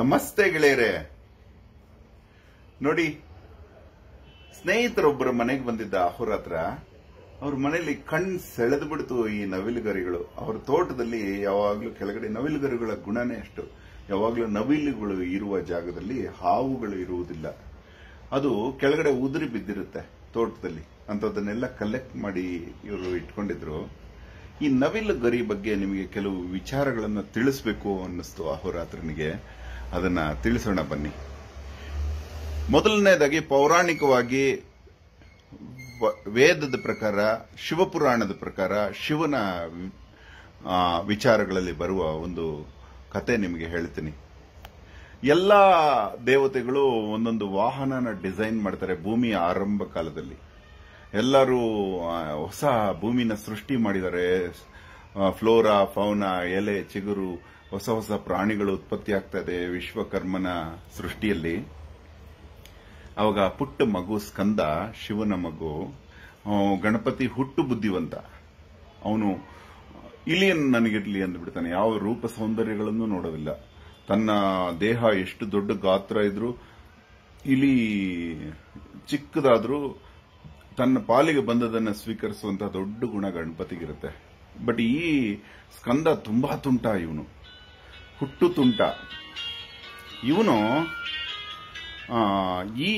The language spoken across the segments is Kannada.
ನಮಸ್ತೆ ಗೆಳೆಯರೆ ನೋಡಿ ಸ್ನೇಹಿತರೊಬ್ಬರ ಮನೆಗೆ ಬಂದಿದ್ದ ಅಹೋರಾತ್ರ ಅವ್ರ ಮನೆಯಲ್ಲಿ ಕಣ್ ಸೆಳೆದು ಬಿಡ್ತು ಈ ನವಿಲುಗರಿಗಳು ಅವ್ರ ತೋಟದಲ್ಲಿ ಯಾವಾಗಲೂ ಕೆಳಗಡೆ ನವಿಲುಗರಿಗಳ ಗುಣನೇ ಅಷ್ಟು ಯಾವಾಗಲೂ ನವಿಲುಗಳು ಇರುವ ಜಾಗದಲ್ಲಿ ಹಾವುಗಳು ಇರುವುದಿಲ್ಲ ಅದು ಕೆಳಗಡೆ ಉದುರಿ ಬಿದ್ದಿರುತ್ತೆ ತೋಟದಲ್ಲಿ ಅಂತದನ್ನೆಲ್ಲ ಕಲೆಕ್ಟ್ ಮಾಡಿ ಇವರು ಇಟ್ಕೊಂಡಿದ್ರು ಈ ನವಿಲು ಗರಿ ಬಗ್ಗೆ ನಿಮಗೆ ಕೆಲವು ವಿಚಾರಗಳನ್ನು ತಿಳಿಸ್ಬೇಕು ಅನ್ನಿಸ್ತು ಅಹೋರಾತ್ರನಿಗೆ ಅದನ್ನ ತಿಳಿಸೋಣ ಬನ್ನಿ ಮೊದಲನೇದಾಗಿ ಪೌರಾಣಿಕವಾಗಿ ವೇದದ ಪ್ರಕಾರ ಶಿವಪುರಾಣದ ಪ್ರಕಾರ ಶಿವನ ವಿಚಾರಗಳಲ್ಲಿ ಬರುವ ಒಂದು ಕತೆ ನಿಮಗೆ ಹೇಳ್ತೀನಿ ಎಲ್ಲ ದೇವತೆಗಳು ಒಂದೊಂದು ವಾಹನನ ಡಿಸೈನ್ ಮಾಡ್ತಾರೆ ಭೂಮಿಯ ಆರಂಭ ಕಾಲದಲ್ಲಿ ಎಲ್ಲರೂ ಹೊಸ ಭೂಮಿನ ಸೃಷ್ಟಿ ಮಾಡಿದ್ದಾರೆ ಫ್ಲೋರಾ ಫೌನಾ ಎಲೆ ಚಿಗುರು ಹೊಸ ಹೊಸ ಪ್ರಾಣಿಗಳು ಉತ್ಪತ್ತಿ ಇದೆ ವಿಶ್ವಕರ್ಮನ ಸೃಷ್ಟಿಯಲ್ಲಿ ಅವಾಗ ಪುಟ್ಟ ಮಗು ಸ್ಕಂದ ಶಿವನ ಮಗು ಗಣಪತಿ ಹುಟ್ಟು ಬುದ್ಧಿವಂತ ಅವನು ಇಲಿಯನ್ನು ನನಗಿರಲಿ ಅಂದ್ಬಿಡ್ತಾನೆ ಯಾವ ರೂಪ ಸೌಂದರ್ಯಗಳನ್ನು ನೋಡೋದಿಲ್ಲ ತನ್ನ ದೇಹ ಎಷ್ಟು ದೊಡ್ಡ ಗಾತ್ರ ಇದ್ರೂ ಇಲಿ ಚಿಕ್ಕದಾದ್ರೂ ತನ್ನ ಪಾಲಿಗೆ ಬಂದದನ್ನು ಸ್ವೀಕರಿಸುವಂತಹ ದೊಡ್ಡ ಗುಣ ಗಣಪತಿಗಿರುತ್ತೆ ಬಟ್ ಈ ಸ್ಕಂದ ತುಂಬಾ ತುಂಟ ಇವನು ಹುಟ್ಟು ತುಂಟ ಇವನು ಈ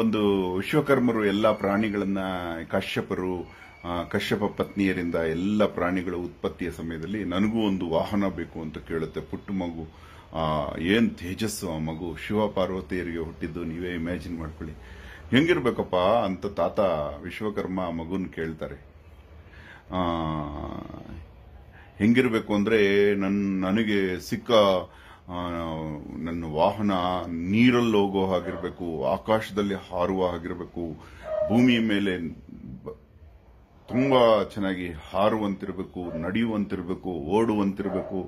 ಒಂದು ವಿಶ್ವಕರ್ಮರು ಎಲ್ಲ ಪ್ರಾಣಿಗಳನ್ನ ಕಶ್ಯಪರು ಕಶ್ಯಪ ಪತ್ನಿಯರಿಂದ ಎಲ್ಲ ಪ್ರಾಣಿಗಳ ಉತ್ಪತ್ತಿಯ ಸಮಯದಲ್ಲಿ ನನಗೂ ಒಂದು ವಾಹನ ಬೇಕು ಅಂತ ಕೇಳುತ್ತೆ ಪುಟ್ಟು ಮಗು ಏನು ತೇಜಸ್ಸು ಆ ಮಗು ಶಿವ ಪಾರ್ವತಿಯರಿಗೆ ಹುಟ್ಟಿದ್ದು ನೀವೇ ಇಮ್ಯಾಜಿನ್ ಮಾಡ್ಕೊಳ್ಳಿ ಹೆಂಗಿರ್ಬೇಕಪ್ಪ ಅಂತ ತಾತ ವಿಶ್ವಕರ್ಮ ಮಗುನ್ ಕೇಳ್ತಾರೆ ಹೆಂಗಿರಬೇಕು ಅಂದರೆ ನನ್ನ ನನಗೆ ಸಿಕ್ಕ ನನ್ನ ವಾಹನ ನೀರಲ್ಲಿ ಹೋಗೋ ಹಾಗಿರಬೇಕು ಆಕಾಶದಲ್ಲಿ ಹಾರುವ ಹಾಗಿರಬೇಕು ಭೂಮಿಯ ಮೇಲೆ ತುಂಬ ಚೆನ್ನಾಗಿ ಹಾರುವಂತಿರಬೇಕು ನಡೆಯುವಂತಿರಬೇಕು ಓಡುವಂತಿರಬೇಕು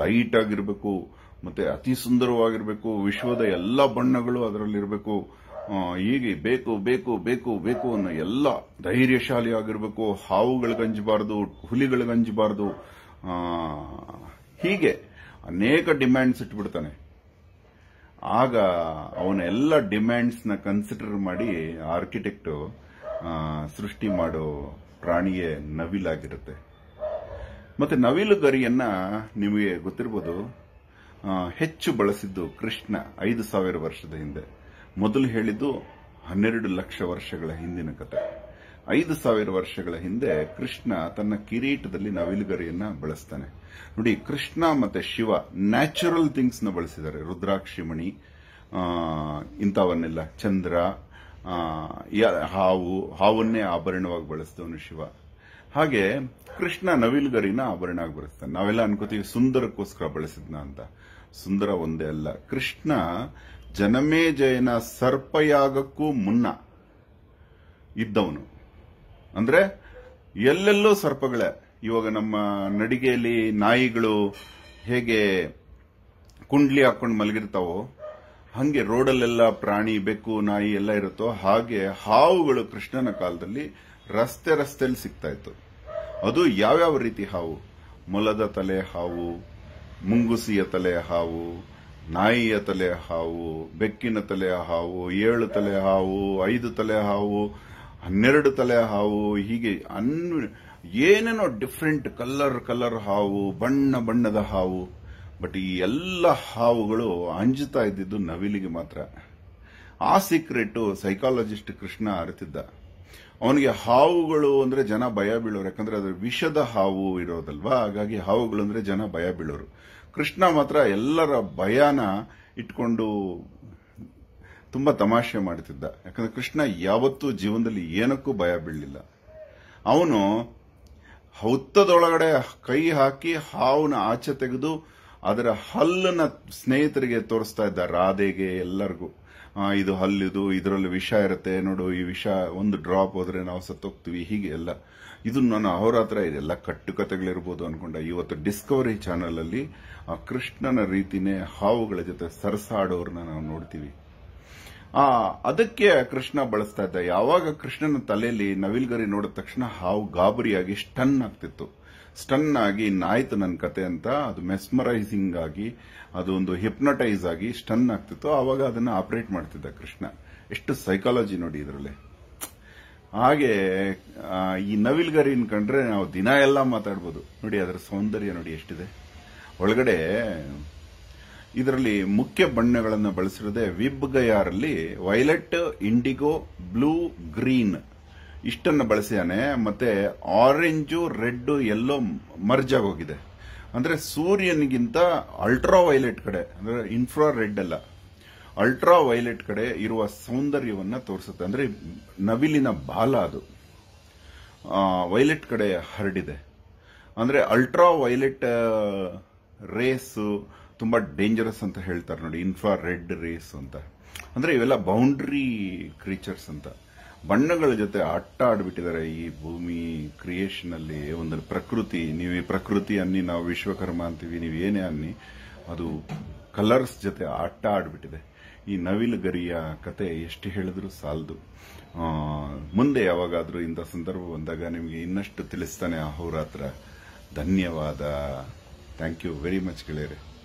ಲೈಟ್ ಆಗಿರಬೇಕು ಮತ್ತೆ ಅತಿ ಸುಂದರವಾಗಿರಬೇಕು ವಿಶ್ವದ ಎಲ್ಲ ಬಣ್ಣಗಳು ಅದರಲ್ಲಿರಬೇಕು ಹೀಗೆ ಬೇಕು ಬೇಕು ಬೇಕು ಬೇಕು ಅನ್ನೋ ಎಲ್ಲ ಧೈರ್ಯಶಾಲಿ ಆಗಿರಬೇಕು ಗಂಜಬಾರ್ದು ಹುಲಿಗಳು ಗಂಜಬಾರದು ಹೀಗೆ ಅನೇಕ ಡಿಮ್ಯಾಂಡ್ಸ್ ಇಟ್ಬಿಡ್ತಾನೆ ಆಗ ಅವನ ಎಲ್ಲ ನ ಕನ್ಸಿಡರ್ ಮಾಡಿ ಆರ್ಕಿಟೆಕ್ಟು ಸೃಷ್ಟಿ ಮಾಡೋ ಪ್ರಾಣಿಯೇ ನವಿಲಾಗಿರುತ್ತೆ ಮತ್ತೆ ನವಿಲು ಗರಿಯನ್ನ ನಿಮಗೆ ಗೊತ್ತಿರ್ಬೋದು ಹೆಚ್ಚು ಬಳಸಿದ್ದು ಕೃಷ್ಣ ಐದು ಸಾವಿರ ವರ್ಷದ ಹಿಂದೆ ಮೊದಲು ಹೇಳಿದ್ದು ಹನ್ನೆರಡು ಲಕ್ಷ ವರ್ಷಗಳ ಹಿಂದಿನ ಕತೆ ಐದು ಸಾವಿರ ವರ್ಷಗಳ ಹಿಂದೆ ಕೃಷ್ಣ ತನ್ನ ಕಿರೀಟದಲ್ಲಿ ನವಿಲುಗರಿಯನ್ನ ಬಳಸ್ತಾನೆ ನೋಡಿ ಕೃಷ್ಣ ಮತ್ತೆ ಶಿವ ನ್ಯಾಚುರಲ್ ಥಿಂಗ್ಸ್ ನ ಬಳಸಿದ್ದಾರೆ ರುದ್ರಾಕ್ಷಿಮಣಿ ಇಂಥವನ್ನೆಲ್ಲ ಚಂದ್ರ ಹಾವು ಹಾವನ್ನೇ ಆಭರಣವಾಗಿ ಬಳಸಿದವನು ಶಿವ ಹಾಗೆ ಕೃಷ್ಣ ನವಿಲುಗರಿನ ಆಭರಣ ಆಗಿ ಬಳಸ್ತಾನೆ ನಾವೆಲ್ಲ ಅನ್ಕೋತೀವಿ ಸುಂದರಕ್ಕೋಸ್ಕರ ಬಳಸಿದ್ನ ಅಂತ ಸುಂದರ ಒಂದೇ ಅಲ್ಲ ಕೃಷ್ಣ ಜನಮೇಜಯನ ಸರ್ಪಯಾಗಕ್ಕೂ ಮುನ್ನ ಇದ್ದವನು ಅಂದ್ರೆ ಎಲ್ಲೆಲ್ಲೋ ಸರ್ಪಗಳೇ ಇವಾಗ ನಮ್ಮ ನಡಿಗೆಯಲ್ಲಿ ನಾಯಿಗಳು ಹೇಗೆ ಕುಂಡ್ಲಿ ಹಾಕೊಂಡು ಮಲಗಿರ್ತಾವೋ ಹಾಗೆ ರೋಡಲ್ಲೆಲ್ಲ ಪ್ರಾಣಿ ಬೆಕ್ಕು ನಾಯಿ ಎಲ್ಲ ಇರುತ್ತೋ ಹಾಗೆ ಹಾವುಗಳು ಕೃಷ್ಣನ ಕಾಲದಲ್ಲಿ ರಸ್ತೆ ರಸ್ತೆಯಲ್ಲಿ ಸಿಗ್ತಾ ಇತ್ತು ಅದು ಯಾವ್ಯಾವ ರೀತಿ ಹಾವು ಮೊಲದ ತಲೆ ಹಾವು ಮುಂಗುಸಿಯ ತಲೆ ಹಾವು ನಾಯಿಯ ತಲೆ ಹಾವು ಬೆಕ್ಕಿನ ತಲೆಯ ಹಾವು ಏಳು ತಲೆ ಹಾವು ಐದು ತಲೆ ಹಾವು ಹನ್ನೆರಡು ತಲೆ ಹಾವು ಹೀಗೆ ಅನ್ ಏನೇನೋ ಡಿಫ್ರೆಂಟ್ ಕಲರ್ ಕಲರ್ ಹಾವು ಬಣ್ಣ ಬಣ್ಣದ ಹಾವು ಬಟ್ ಈ ಎಲ್ಲ ಹಾವುಗಳು ಅಂಜುತ್ತಾ ಇದ್ದಿದ್ದು ನವಿಲಿಗೆ ಮಾತ್ರ ಆ ಸೀಕ್ರೆಟ್ ಸೈಕಾಲಜಿಸ್ಟ್ ಕೃಷ್ಣ ಅರಿತಿದ್ದ ಅವನಿಗೆ ಹಾವುಗಳು ಅಂದ್ರೆ ಜನ ಭಯ ಬೀಳೋರು ಯಾಕಂದ್ರೆ ಅದ್ರ ವಿಷದ ಹಾವು ಇರೋದಲ್ವಾ ಹಾಗಾಗಿ ಹಾವುಗಳು ಅಂದ್ರೆ ಜನ ಭಯ ಬೀಳೋರು ಕೃಷ್ಣ ಮಾತ್ರ ಎಲ್ಲರ ಭಯಾನ ಇಟ್ಕೊಂಡು ತುಂಬಾ ತಮಾಷೆ ಮಾಡ್ತಿದ್ದ ಯಾಕಂದ್ರೆ ಕೃಷ್ಣ ಯಾವತ್ತೂ ಜೀವನದಲ್ಲಿ ಏನಕ್ಕೂ ಭಯ ಬೀಳಲಿಲ್ಲ ಅವನು ಹುತ್ತದೊಳಗಡೆ ಕೈ ಹಾಕಿ ಹಾವನ ಆಚೆ ತೆಗೆದು ಅದರ ಹಲ್ಲನ್ನ ಸ್ನೇಹಿತರಿಗೆ ತೋರಿಸ್ತಾ ಇದ್ದ ರಾಧೆಗೆ ಎಲ್ಲರಿಗೂ ಇದು ಹಲ್ಲಿದು ಇದರಲ್ಲಿ ವಿಷ ಇರುತ್ತೆ ನೋಡು ಈ ವಿಷ ಒಂದು ಡ್ರಾಪ್ ಹೋದ್ರೆ ನಾವು ಸತ್ತೋಗ್ತೀವಿ ಹೀಗೆ ಎಲ್ಲ ಇದು ನಾನು ಅವರ ಇದೆಲ್ಲ ಕಟ್ಟುಕತೆಗಳಿರ್ಬೋದು ಅನ್ಕೊಂಡ ಇವತ್ತು ಡಿಸ್ಕವರಿ ಅಲ್ಲಿ ಆ ಕೃಷ್ಣನ ರೀತಿನೇ ಹಾವುಗಳ ಜೊತೆ ಸರಸಾಡೋರನ್ನ ನಾವು ನೋಡ್ತೀವಿ ಆ ಅದಕ್ಕೆ ಕೃಷ್ಣ ಬಳಸ್ತಾ ಇದ್ದ ಯಾವಾಗ ಕೃಷ್ಣನ ತಲೆಯಲ್ಲಿ ನವಿಲ್ಗರಿ ನೋಡಿದ ತಕ್ಷಣ ಹಾವು ಗಾಬರಿಯಾಗಿ ಸ್ಟನ್ ಆಗ್ತಿತ್ತು ಸ್ಟನ್ ಆಗಿ ಇನ್ನಾಯ್ತು ನನ್ನ ಕತೆ ಅಂತ ಅದು ಮೆಸ್ಮರೈಸಿಂಗ್ ಆಗಿ ಅದೊಂದು ಹಿಪ್ನಟೈಸ್ ಆಗಿ ಸ್ಟನ್ ಆಗ್ತಿತ್ತು ಆವಾಗ ಅದನ್ನು ಆಪರೇಟ್ ಮಾಡ್ತಿದ್ದ ಕೃಷ್ಣ ಎಷ್ಟು ಸೈಕಾಲಜಿ ನೋಡಿ ಇದರಲ್ಲಿ ಹಾಗೆ ಈ ನವಿಲ್ಗರಿನ್ ಕಂಡ್ರೆ ನಾವು ದಿನ ಎಲ್ಲ ಮಾತಾಡ್ಬೋದು ನೋಡಿ ಅದರ ಸೌಂದರ್ಯ ನೋಡಿ ಎಷ್ಟಿದೆ ಒಳಗಡೆ ಇದರಲ್ಲಿ ಮುಖ್ಯ ಬಣ್ಣಗಳನ್ನು ಬಳಸಿರೋದೇ ವಿಬ್ ಗಯಾರಲ್ಲಿ ವೈಲೆಟ್ ಇಂಡಿಗೋ ಬ್ಲೂ ಗ್ರೀನ್ ಇಷ್ಟನ್ನು ಬಳಸಿದಾನೆ ಮತ್ತೆ ಆರೆಂಜು ರೆಡ್ ಎಲ್ಲೋ ಮರ್ಜ್ ಆಗೋಗಿದೆ ಅಂದರೆ ಸೂರ್ಯನಿಗಿಂತ ಅಲ್ಟ್ರಾ ವೈಲೆಟ್ ಕಡೆ ಅಂದರೆ ಇನ್ಫ್ರಾ ರೆಡ್ ಅಲ್ಲ ಅಲ್ಟ್ರಾ ವೈಲೆಟ್ ಕಡೆ ಇರುವ ಸೌಂದರ್ಯವನ್ನ ತೋರಿಸುತ್ತೆ ಅಂದರೆ ನವಿಲಿನ ಬಾಲ ಅದು ವೈಲೆಟ್ ಕಡೆ ಹರಡಿದೆ ಅಂದರೆ ಅಲ್ಟ್ರಾ ವೈಲೆಟ್ ರೇಸು ತುಂಬ ಡೇಂಜರಸ್ ಅಂತ ಹೇಳ್ತಾರೆ ನೋಡಿ ಇನ್ಫ್ರಾ ರೆಡ್ ರೇಸ್ ಅಂತ ಅಂದರೆ ಇವೆಲ್ಲ ಬೌಂಡ್ರಿ ಕ್ರೀಚರ್ಸ್ ಅಂತ ಬಣ್ಣಗಳ ಜೊತೆ ಆಟ ಆಡ್ಬಿಟ್ಟಿದ್ದಾರೆ ಈ ಭೂಮಿ ಕ್ರಿಯೇಷನ್ ಅಲ್ಲಿ ಒಂದು ಪ್ರಕೃತಿ ನೀವು ಪ್ರಕೃತಿ ಅನ್ನಿ ನಾವು ವಿಶ್ವಕರ್ಮ ಅಂತೀವಿ ನೀವು ಏನೇ ಅನ್ನಿ ಅದು ಕಲರ್ಸ್ ಜೊತೆ ಆಟ ಆಡ್ಬಿಟ್ಟಿದೆ ಈ ನವಿಲುಗರಿಯ ಕತೆ ಎಷ್ಟು ಹೇಳಿದ್ರು ಸಾಲದು ಮುಂದೆ ಯಾವಾಗಾದರೂ ಇಂಥ ಸಂದರ್ಭ ಬಂದಾಗ ನಿಮಗೆ ಇನ್ನಷ್ಟು ತಿಳಿಸ್ತಾನೆ ಅಹೋರಾತ್ರ ಧನ್ಯವಾದ ಥ್ಯಾಂಕ್ ಯು ವೆರಿ ಮಚ್ ಗೆಳೆಯರೆ